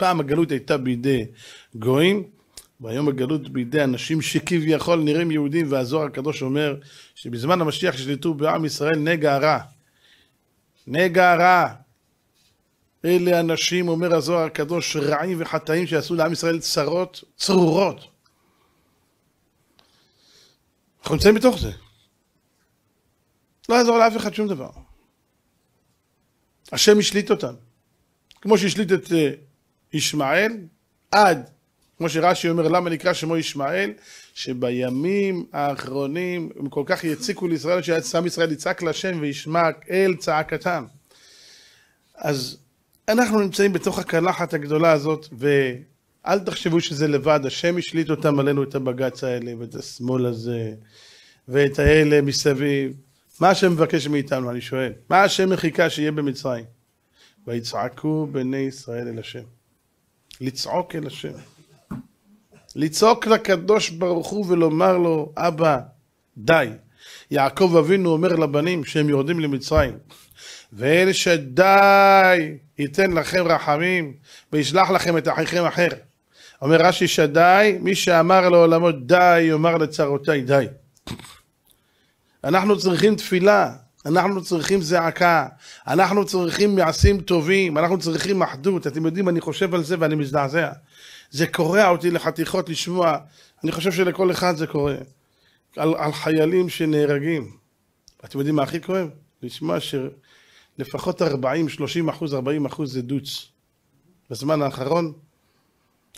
פעם הגלות הייתה בידי גויים, והיום הגלות בידי אנשים שכביכול נראים יהודים, והזוהר הקדוש אומר שבזמן המשיח ישלטו בעם ישראל נגע הרע. נגע הרע. אלה אנשים, אומר הזוהר הקדוש, רעים וחטאים שיעשו לעם ישראל צרות צרורות. אנחנו נמצאים בתוך זה. לא יעזור לאף אחד שום דבר. השם השליט אותם. כמו שהשליט את אה, ישמעאל עד, כמו שרש"י אומר, למה נקרא שמו ישמעאל? שבימים האחרונים הם כל כך יציקו לישראל, שעם ישראל יצעק להשם וישמע אל צעקתם. אז אנחנו נמצאים בתוך הקלחת הגדולה הזאת, ואל תחשבו שזה לבד, השם השליט אותם עלינו, את הבג"ץ האלה, ואת השמאל הזה, ואת האלה מסביב. מה השם מבקש מאיתנו, אני שואל? מה השם מחיקה שיהיה במצרים? ויצעקו בני ישראל אל השם. לצעוק אל השם. לצעוק לקדוש ברוך הוא ולומר לו, אבא, די. יעקב אבינו אומר לבנים שהם יורדים למצרים, ואל שדי ייתן לכם רחמים וישלח לכם את אחיכם אחר. אומר רש"י שדי, מי שאמר לעולמות די, יאמר לצרותיי די. אנחנו צריכים תפילה, אנחנו צריכים זעקה, אנחנו צריכים מעשים טובים, אנחנו צריכים אחדות. אתם יודעים, אני חושב על זה ואני מזדעזע. זה קורע אותי לחתיכות לשמוע, אני חושב שלכל אחד זה קורה. על, על חיילים שנהרגים. אתם יודעים מה הכי כואב? לשמוע שלפחות 40, 30 אחוז, 40 אחוז זה דוץ. בזמן האחרון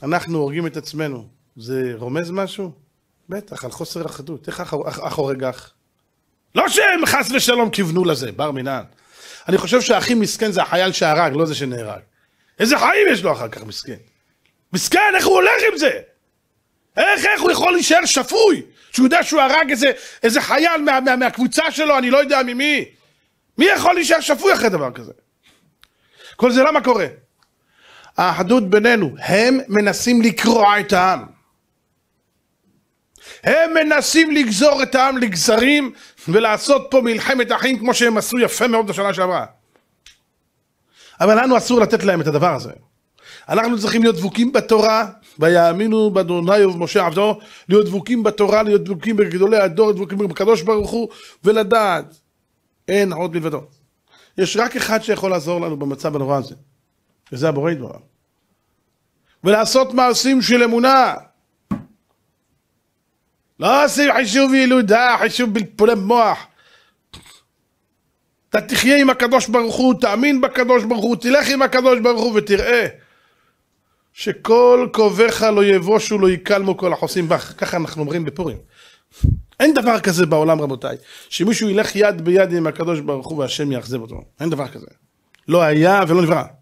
אנחנו הורגים את עצמנו. זה רומז משהו? בטח, על חוסר אחדות. איך אח, אח, אח הורג אח? לא שהם חס ושלום כיוונו לזה, בר מינן. אני חושב שהכי מסכן זה החייל שהרג, לא זה שנהרג. איזה חיים יש לו אחר כך, מסכן. מסכן, איך הוא הולך עם זה? איך, איך הוא יכול להישאר שפוי? שהוא יודע שהוא הרג איזה, איזה חייל מה, מה, מהקבוצה שלו, אני לא יודע ממי. מי יכול להישאר שפוי אחרי דבר כזה? כל זה למה קורה? האחדות בינינו, הם מנסים לקרוע את העם. מנסים לגזור את העם לגזרים ולעשות פה מלחמת אחים כמו שהם עשו יפה מאוד בשנה שעברה. אבל לנו אסור לתת להם את הדבר הזה. אנחנו צריכים להיות דבוקים בתורה, ויאמינו באדוני ובמשה עבדו, להיות דבוקים בתורה, להיות דבוקים בגדולי הדור, דבוקים בקדוש ברוך הוא, ולדעת, אין עוד מלבדו. יש רק אחד שיכול לעזור לנו במצב הנורא הזה, וזה הבורא ידבר. ולעשות מעשים של אמונה. לא עושים חישוב ילודה, חישוב בלבולי מוח. אתה תחיה עם הקדוש ברוך הוא, תאמין בקדוש ברוך הוא, תלך עם הקדוש ברוך הוא ותראה שכל קובעך לא יבושו, לא יקלמו כל החוסים בך. ככה אנחנו אומרים בפורים. אין דבר כזה בעולם רבותיי, שמישהו ילך יד ביד עם הקדוש ברוך הוא והשם יאכזב אותו. אין דבר כזה. לא היה ולא נברא.